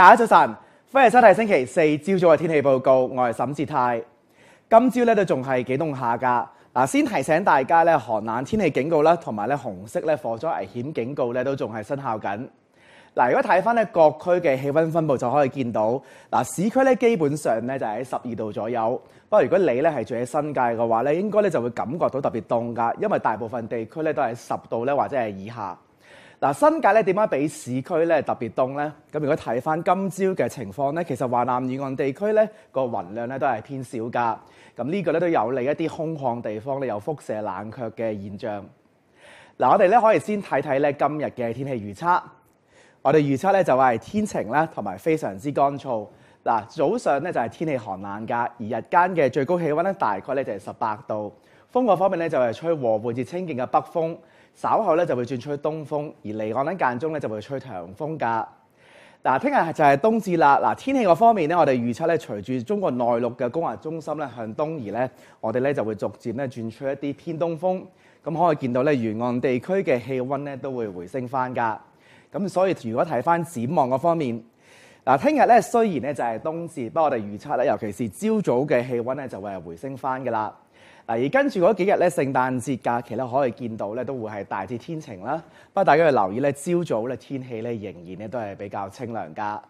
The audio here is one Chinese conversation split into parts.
大家早晨，欢迎收睇星期四朝早嘅天气报告。我系沈志泰，今朝咧都仲系几冻下噶。嗱，先提醒大家咧，寒冷天气警告啦，同埋咧红色咧火灾危险警告咧都仲系生效紧。嗱，如果睇翻咧各区嘅气温分布，就可以见到嗱，市区咧基本上咧就喺十二度左右。不过如果你咧系住喺新界嘅话咧，应该咧就会感觉到特别冻噶，因为大部分地区咧都系十度咧或者系以下。嗱，新界咧點解比市區咧特別凍咧？咁如果睇翻今朝嘅情況咧，其實華南沿岸地區咧個雲量咧都係偏少噶。咁呢個咧都有利一啲空旷地方咧有輻射冷卻嘅現象。嗱，我哋咧可以先睇睇咧今日嘅天氣預測。我哋預測咧就係天晴啦，同埋非常之乾燥。嗱，早上咧就係天氣寒冷噶，而日間嘅最高氣溫咧大概咧就係十八度。風浪方面咧就係吹和緩至清勁嘅北風，稍後咧就會轉吹東風，而離岸間中咧就會吹強風噶。嗱，聽日就係冬至啦。嗱，天氣個方面咧，我哋預測咧，隨住中國內陸嘅高壓中心咧向東移咧，我哋咧就會逐漸咧轉出一啲偏東風。咁可以見到咧，沿岸地區嘅氣温咧都會回升翻噶。咁所以如果睇翻展望個方面。嗱，聽日咧雖然咧就係冬至，不過我哋預測咧，尤其是朝早嘅氣温咧，就會係回升翻嘅啦。嗱，而跟住嗰幾日咧，聖誕節假期咧，可以見到咧，都會係大致天晴啦。不過大家要留意咧，朝早咧天氣咧仍然咧都係比較清涼噶。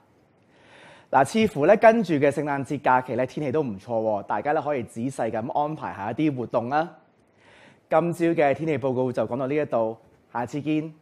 嗱，似乎咧跟住嘅聖誕節假期咧，天氣都唔錯，大家咧可以仔細咁安排下一啲活動啦。今朝嘅天氣報告就講到呢一度，下次見。